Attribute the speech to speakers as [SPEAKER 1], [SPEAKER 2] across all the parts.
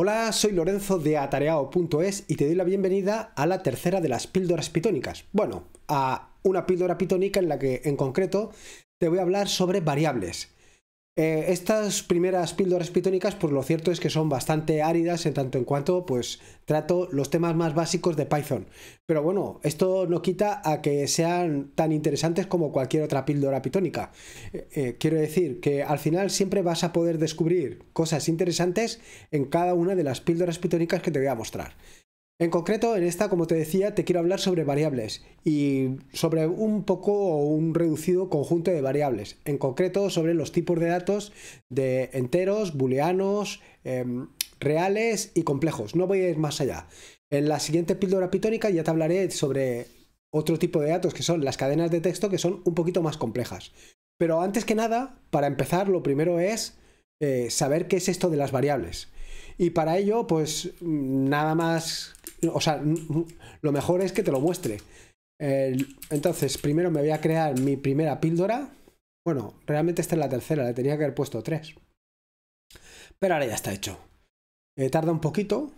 [SPEAKER 1] Hola, soy Lorenzo de Atareao.es y te doy la bienvenida a la tercera de las píldoras pitónicas. Bueno, a una píldora pitónica en la que en concreto te voy a hablar sobre variables. Eh, estas primeras píldoras pitónicas, pues lo cierto es que son bastante áridas en tanto en cuanto pues trato los temas más básicos de Python. Pero bueno, esto no quita a que sean tan interesantes como cualquier otra píldora pitónica. Eh, eh, quiero decir que al final siempre vas a poder descubrir cosas interesantes en cada una de las píldoras pitónicas que te voy a mostrar. En concreto, en esta, como te decía, te quiero hablar sobre variables y sobre un poco o un reducido conjunto de variables. En concreto, sobre los tipos de datos de enteros, booleanos, em, reales y complejos. No voy a ir más allá. En la siguiente píldora pitónica ya te hablaré sobre otro tipo de datos que son las cadenas de texto que son un poquito más complejas. Pero antes que nada, para empezar, lo primero es eh, saber qué es esto de las variables. Y para ello, pues mm, nada más o sea, lo mejor es que te lo muestre. entonces, primero me voy a crear mi primera píldora. Bueno, realmente esta es la tercera, le tenía que haber puesto tres. Pero ahora ya está hecho. Eh, tarda un poquito.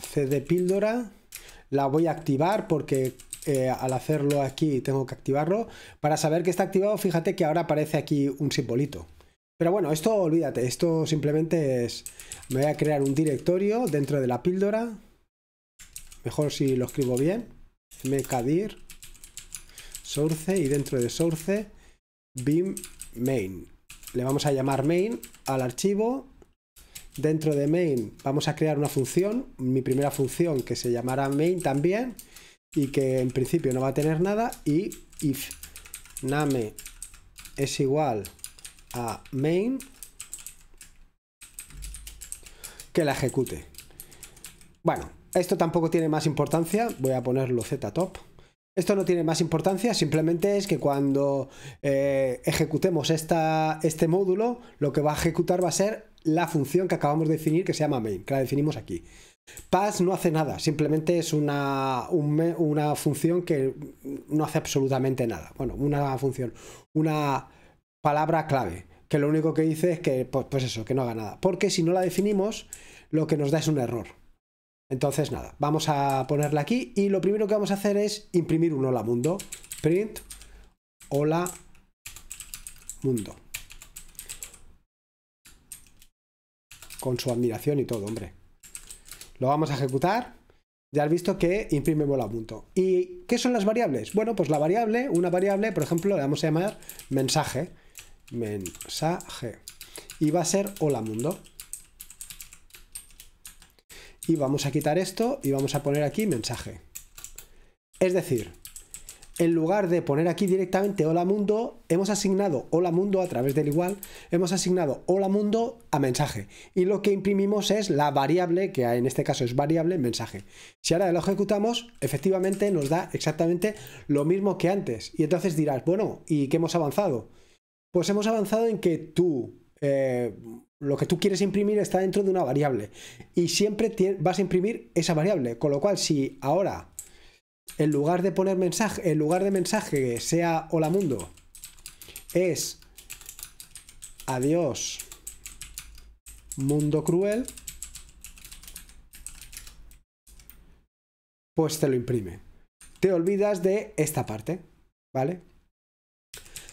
[SPEAKER 1] CD píldora. La voy a activar porque eh, al hacerlo aquí tengo que activarlo. Para saber que está activado, fíjate que ahora aparece aquí un simbolito. Pero bueno, esto olvídate, esto simplemente es... Me voy a crear un directorio dentro de la píldora. Mejor si lo escribo bien. mkdir source y dentro de source bim main. Le vamos a llamar main al archivo. Dentro de main vamos a crear una función, mi primera función que se llamará main también y que en principio no va a tener nada y if name es igual a main que la ejecute. Bueno, esto tampoco tiene más importancia, voy a ponerlo Z top. Esto no tiene más importancia, simplemente es que cuando eh, ejecutemos esta, este módulo, lo que va a ejecutar va a ser la función que acabamos de definir que se llama main, que la definimos aquí. Pass no hace nada, simplemente es una, una función que no hace absolutamente nada. Bueno, una función, una palabra clave, que lo único que dice es que, pues, pues eso, que no haga nada. Porque si no la definimos, lo que nos da es un error. Entonces nada, vamos a ponerla aquí y lo primero que vamos a hacer es imprimir un hola mundo. Print hola mundo. Con su admiración y todo, hombre. Lo vamos a ejecutar. Ya has visto que imprime hola mundo. ¿Y qué son las variables? Bueno, pues la variable, una variable, por ejemplo, le vamos a llamar mensaje. Mensaje. Y va a ser hola mundo y vamos a quitar esto y vamos a poner aquí mensaje. Es decir, en lugar de poner aquí directamente hola mundo, hemos asignado hola mundo a través del igual, hemos asignado hola mundo a mensaje. Y lo que imprimimos es la variable, que en este caso es variable mensaje. Si ahora lo ejecutamos, efectivamente nos da exactamente lo mismo que antes. Y entonces dirás, bueno, ¿y qué hemos avanzado? Pues hemos avanzado en que tú eh, lo que tú quieres imprimir está dentro de una variable y siempre vas a imprimir esa variable. Con lo cual, si ahora en lugar de poner mensaje, en lugar de mensaje sea hola mundo, es adiós mundo cruel, pues te lo imprime. Te olvidas de esta parte, ¿vale?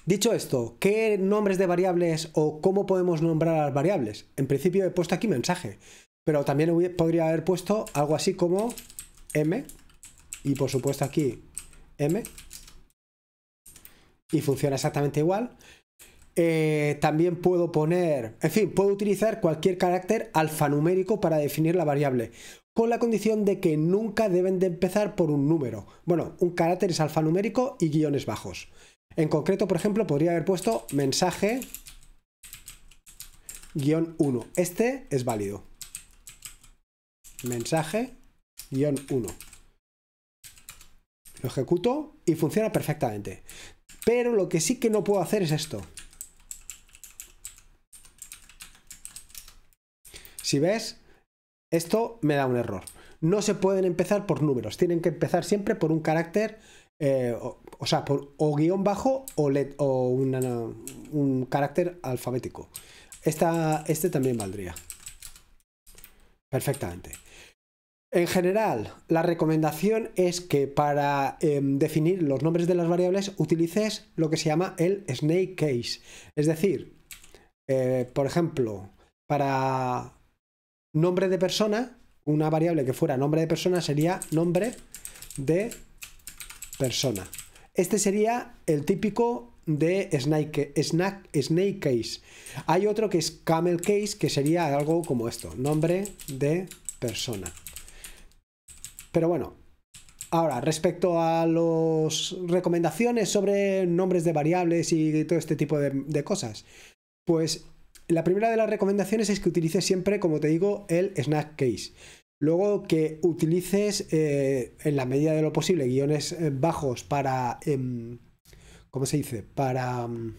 [SPEAKER 1] Dicho esto, ¿qué nombres de variables o cómo podemos nombrar las variables? En principio he puesto aquí mensaje, pero también podría haber puesto algo así como m y por supuesto aquí m y funciona exactamente igual. Eh, también puedo poner, en fin, puedo utilizar cualquier carácter alfanumérico para definir la variable, con la condición de que nunca deben de empezar por un número. Bueno, un carácter es alfanumérico y guiones bajos. En concreto, por ejemplo, podría haber puesto mensaje guión 1. Este es válido. Mensaje guión 1. Lo ejecuto y funciona perfectamente. Pero lo que sí que no puedo hacer es esto. Si ves, esto me da un error. No se pueden empezar por números, tienen que empezar siempre por un carácter eh, o sea, por o guión bajo o, o un carácter alfabético. este también valdría. Perfectamente. En general, la recomendación es que para em, definir los nombres de las variables utilices lo que se llama el snake case. Es decir, eh, por ejemplo, para nombre de persona, una variable que fuera nombre de persona sería nombre de persona. Este sería el típico de snake, snake case. Hay otro que es camel case, que sería algo como esto, nombre de persona. Pero bueno, ahora, respecto a las recomendaciones sobre nombres de variables y todo este tipo de, cosas, pues la primera de las recomendaciones es que utilices siempre, como te digo, el snack case. Luego que utilices eh, en la medida de lo posible guiones eh, bajos para, em, ¿cómo se dice? Para mm,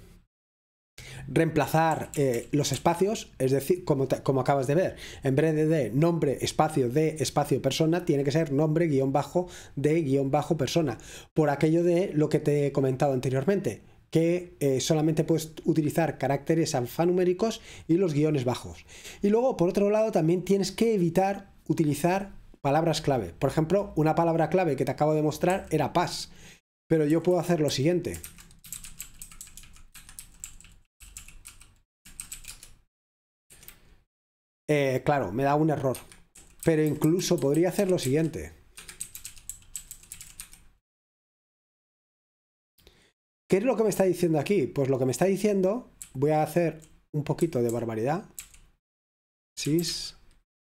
[SPEAKER 1] reemplazar eh, los espacios, es decir, como, acabas de ver, en vez de, nombre, espacio, de, espacio, persona, tiene que ser nombre, guión bajo, de, guión bajo, persona, por aquello de lo que te he comentado anteriormente que solamente puedes utilizar caracteres alfanuméricos y los guiones bajos. Y luego, por otro lado, también tienes que evitar utilizar palabras clave. Por ejemplo, una palabra clave que te acabo de mostrar era paz. Pero yo puedo hacer lo siguiente. Eh, claro, me da un error. Pero incluso podría hacer lo siguiente. ¿Qué es lo que me está diciendo aquí? Pues lo que me está diciendo, voy a hacer un poquito de barbaridad. sí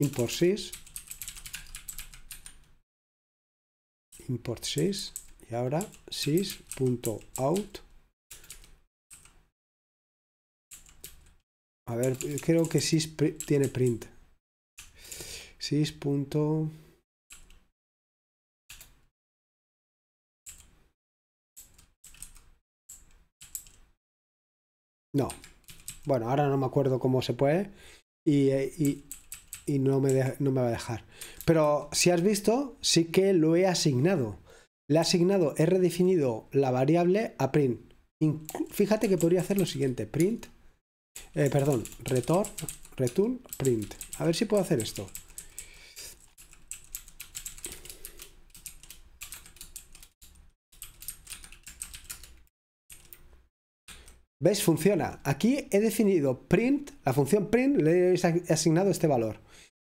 [SPEAKER 1] import 6 import 6 y ahora 6.out a ver, creo que 6 print, tiene print 6. 6. No. Bueno, ahora no me acuerdo cómo se puede. Y, eh, y, y no me, no me va a dejar. Pero si has visto, sí que lo he asignado. Le he asignado, he redefinido la variable a print. fíjate que podría hacer lo siguiente, print, eh, perdón, return, return, print. A ver si puedo hacer esto. ¿Ves? Funciona. Aquí he definido print, la función print le he asignado este valor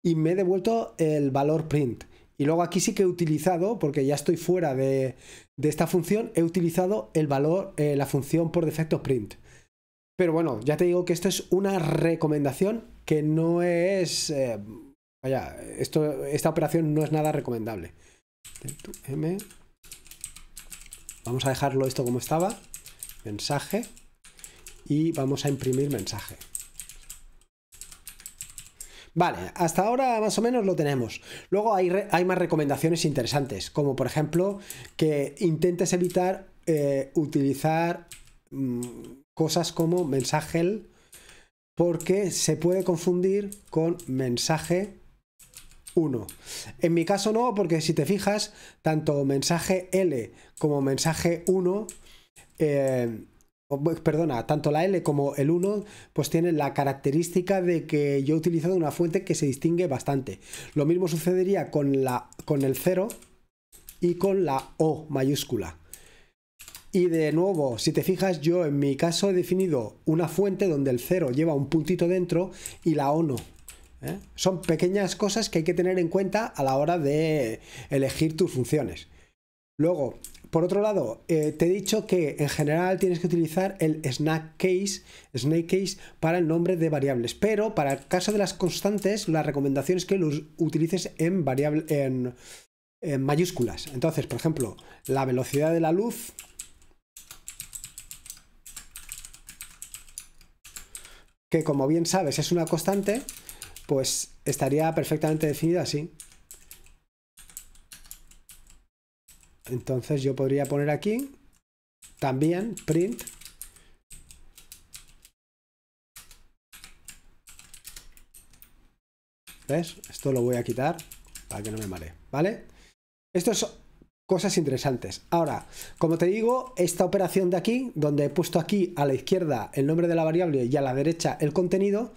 [SPEAKER 1] y me he devuelto el valor print. Y luego aquí sí que he utilizado, porque ya estoy fuera de, esta función, he utilizado el valor, eh, la función por defecto print. Pero bueno, ya te digo que esto es una recomendación que no es... Eh, vaya, esto, esta operación no es nada recomendable. M. Vamos a dejarlo esto como estaba. Mensaje. Y vamos a imprimir mensaje. Vale, hasta ahora más o menos lo tenemos. Luego hay, más recomendaciones interesantes, como por ejemplo que intentes evitar eh, utilizar mm, cosas como mensaje porque se puede confundir con mensaje 1. En mi caso no, porque si te fijas, tanto mensaje L como mensaje 1 perdona, tanto la L como el 1, pues tienen la característica de que yo he utilizado una fuente que se distingue bastante. Lo mismo sucedería con, la, con el 0 y con la O mayúscula. Y de nuevo, si te fijas, yo en mi caso he definido una fuente donde el 0 lleva un puntito dentro y la O no. ¿eh? Son pequeñas cosas que hay que tener en cuenta a la hora de elegir tus funciones. Luego, por otro lado, eh, te he dicho que en general tienes que utilizar el snack case, snake case para el nombre de variables, pero para el caso de las constantes, la recomendación es que los utilices en, variable, en mayúsculas. Entonces, por ejemplo, la velocidad de la luz que como bien sabes es una constante, pues estaría perfectamente definida así. Entonces yo podría poner aquí también print ¿Ves? Esto lo voy a quitar para que no me mare, ¿vale? Esto es cosas interesantes. Ahora, como te digo, esta operación de aquí, donde he puesto aquí a la izquierda el nombre de la variable y a la derecha el contenido,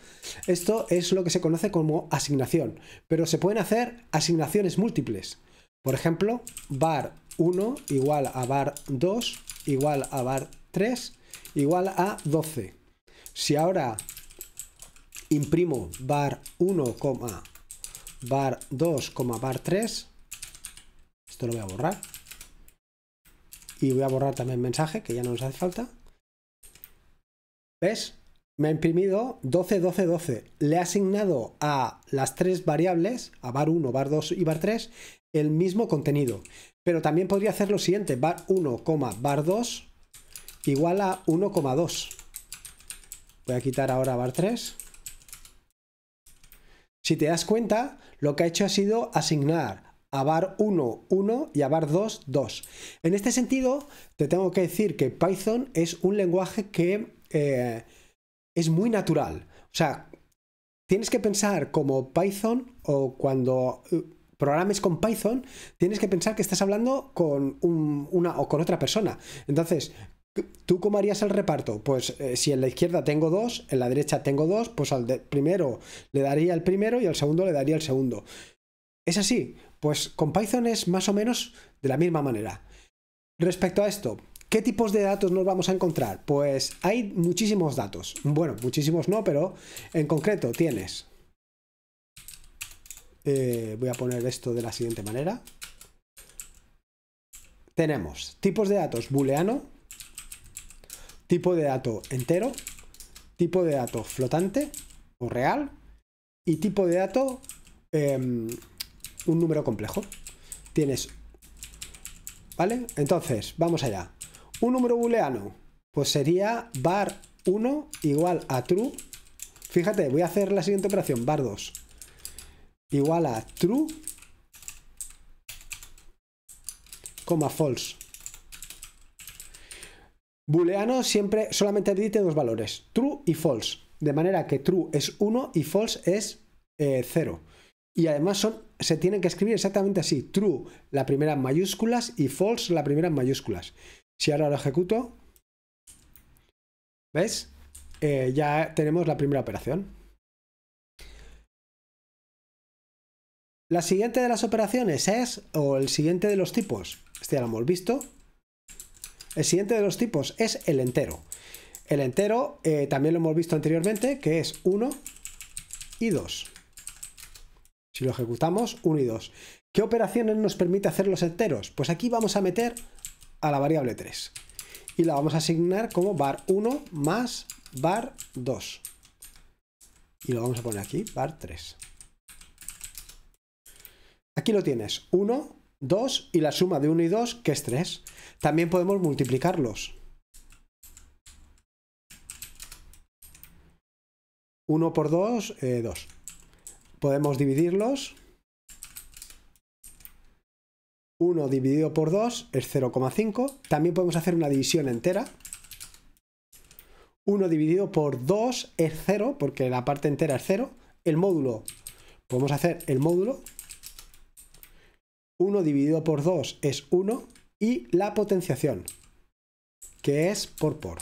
[SPEAKER 1] esto es lo que se conoce como asignación, pero se pueden hacer asignaciones múltiples. Por ejemplo, bar 1 igual a bar 2 igual a bar 3 igual a 12. Si ahora imprimo bar 1, bar 2, bar 3, esto lo voy a borrar. Y voy a borrar también mensaje, que ya no nos hace falta. ¿Ves? Me ha imprimido 12, 12, 12. Le he asignado a las tres variables, a bar 1, bar 2 y bar 3, el mismo contenido. Pero también podría hacer lo siguiente, bar 1, bar 2 igual a 1,2. Voy a quitar ahora bar 3. Si te das cuenta, lo que ha hecho ha sido asignar a bar 1, 1 y a bar 2, 2. En este sentido, te tengo que decir que Python es un lenguaje que eh, es muy natural. O sea, tienes que pensar como Python o cuando programes con Python, tienes que pensar que estás hablando con una o con otra persona. Entonces, ¿Tú cómo harías el reparto? Pues eh, si en la izquierda tengo dos, en la derecha tengo dos, pues al primero le daría el primero y al segundo le daría el segundo. ¿Es así? Pues con Python es más o menos de la misma manera. Respecto a esto, ¿qué tipos de datos nos vamos a encontrar? Pues hay muchísimos datos. Bueno, muchísimos no, pero en concreto tienes eh, voy a poner esto de la siguiente manera. Tenemos tipos de datos booleano, tipo de dato entero, tipo de dato flotante o real y tipo de dato em, un número complejo. Tienes, ¿vale? Entonces, vamos allá. Un número booleano, pues sería bar 1 igual a true. Fíjate, voy a hacer la siguiente operación, bar 2 igual a true, coma false. Booleano siempre solamente admite dos valores, true y false. De manera que true es 1 y false es 0. Eh, y además son, se tienen que escribir exactamente así. True, la primera mayúsculas y false, la primera mayúsculas. Si ahora lo ejecuto, ¿ves? Eh, ya tenemos la primera operación. La siguiente de las operaciones es, o el siguiente de los tipos, este ya lo hemos visto, el siguiente de los tipos es el entero. El entero eh, también lo hemos visto anteriormente, que es 1 y 2. Si lo ejecutamos, 1 y 2. ¿Qué operaciones nos permite hacer los enteros? Pues aquí vamos a meter a la variable 3 y la vamos a asignar como bar 1 más bar 2 y lo vamos a poner aquí, bar 3. Aquí lo tienes, 1, 2 y la suma de 1 y 2, que es 3. También podemos multiplicarlos. 1 por 2, 2. Eh, podemos dividirlos. 1 dividido por 2 es 0,5. También podemos hacer una división entera. 1 dividido por 2 es 0, porque la parte entera es 0. El módulo, podemos hacer el módulo 1 dividido por 2 es 1 y la potenciación, que es por por.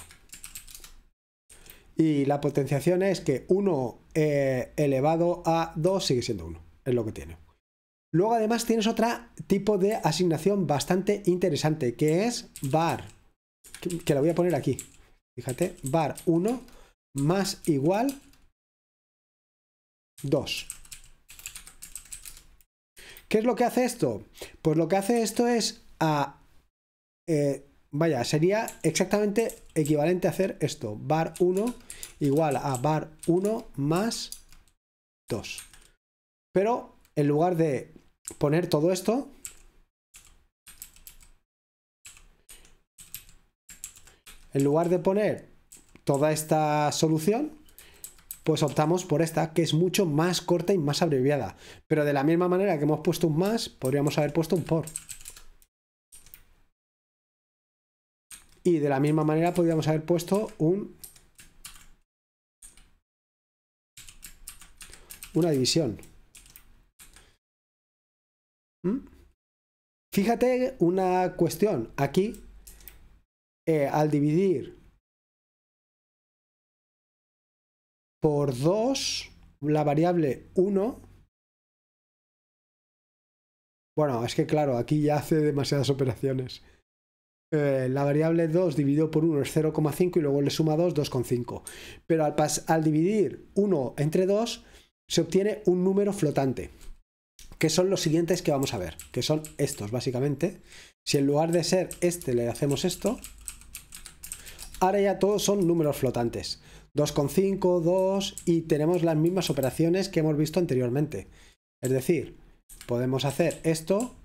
[SPEAKER 1] Y la potenciación es que 1 eh, elevado a 2 sigue siendo 1, es lo que tiene. Luego además tienes otro tipo de asignación bastante interesante, que es bar que, que la voy a poner aquí. Fíjate, bar 1 más igual 2. ¿Qué es lo que hace esto? Pues lo que hace esto es a... Eh, vaya, sería exactamente equivalente a hacer esto. Bar 1 igual a bar 1 más 2. Pero en lugar de poner todo esto, en lugar de poner toda esta solución, pues optamos por esta, que es mucho más corta y más abreviada. Pero de la misma manera que hemos puesto un más, podríamos haber puesto un por. Y de la misma manera podríamos haber puesto un... Una división. ¿Mm? Fíjate una cuestión. Aquí, eh, al dividir por 2 la variable 1. Bueno, es que claro, aquí ya hace demasiadas operaciones. Eh, la variable 2 dividido por 1 es 0,5 y luego le suma 2, 2,5. Pero al, al dividir 1 entre 2 se obtiene un número flotante, que son los siguientes que vamos a ver, que son estos básicamente. Si en lugar de ser este le hacemos esto, ahora ya todos son números flotantes. 2,5, 2 y tenemos las mismas operaciones que hemos visto anteriormente. Es decir, podemos hacer esto,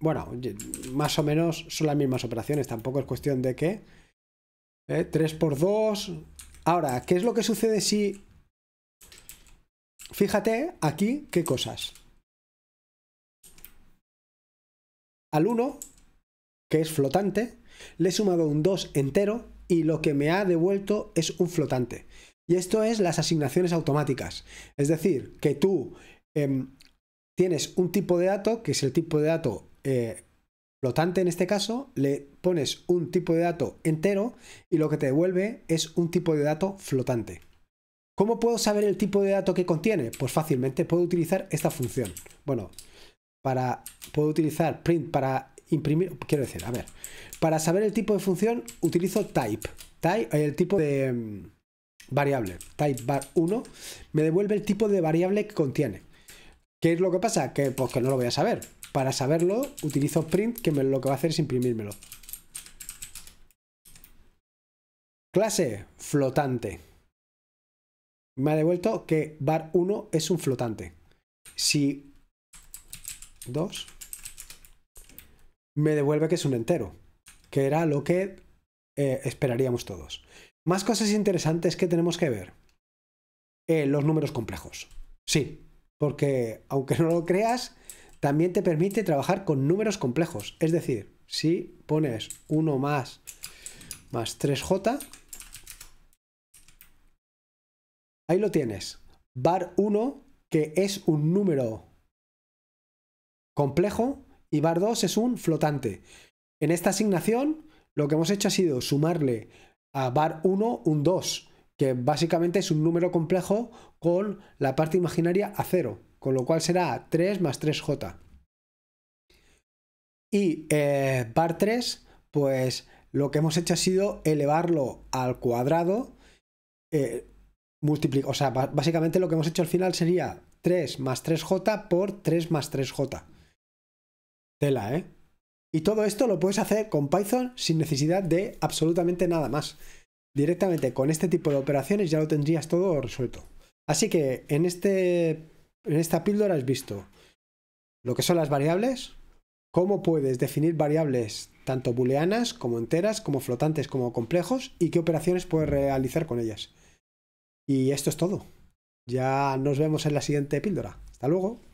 [SPEAKER 1] bueno, más o menos son las mismas operaciones, tampoco es cuestión de que 3 eh, por 2. Ahora, ¿qué es lo que sucede si... Fíjate aquí qué cosas. Al 1, que es flotante, le he sumado un 2 entero y lo que me ha devuelto es un flotante. Y esto es las asignaciones automáticas. Es decir, que tú em, tienes un tipo de dato, que es el tipo de dato eh, flotante en este caso, le pones un tipo de dato entero y lo que te devuelve es un tipo de dato flotante. ¿Cómo puedo saber el tipo de dato que contiene? Pues fácilmente puedo utilizar esta función. Bueno, para puedo utilizar print para imprimir, quiero decir, a ver, para saber el tipo de función utilizo type, type eh, el tipo de mm, variable, type bar 1, me devuelve el tipo de variable que contiene. ¿Qué es lo que pasa? Que pues que no lo voy a saber. Para saberlo utilizo print, que lo que va a hacer es imprimírmelo. Clase flotante. Me ha devuelto que bar 1 es un flotante. Si 2 me devuelve que es un entero, que era lo que eh, esperaríamos todos. Más cosas interesantes que tenemos que ver. Eh, los números complejos. Sí, porque aunque no lo creas, también te permite trabajar con números complejos. Es decir, si pones 1 más, más 3j, ahí lo tienes. Bar 1, que es un número complejo, y bar 2 es un flotante. En esta asignación lo que hemos hecho ha sido sumarle a bar 1 un 2, que básicamente es un número complejo con la parte imaginaria a 0, con lo cual será 3 más 3j. Y eh, bar 3 pues lo que hemos hecho ha sido elevarlo al cuadrado, eh, o sea, básicamente lo que hemos hecho al final sería 3 más 3j por 3 más 3j. Tela, ¿eh? Y todo esto lo puedes hacer con Python sin necesidad de absolutamente nada más. Directamente con este tipo de operaciones ya lo tendrías todo resuelto. Así que en, este, en esta píldora has visto lo que son las variables, cómo puedes definir variables tanto booleanas como enteras, como flotantes, como complejos y qué operaciones puedes realizar con ellas. Y esto es todo. Ya nos vemos en la siguiente píldora. Hasta luego.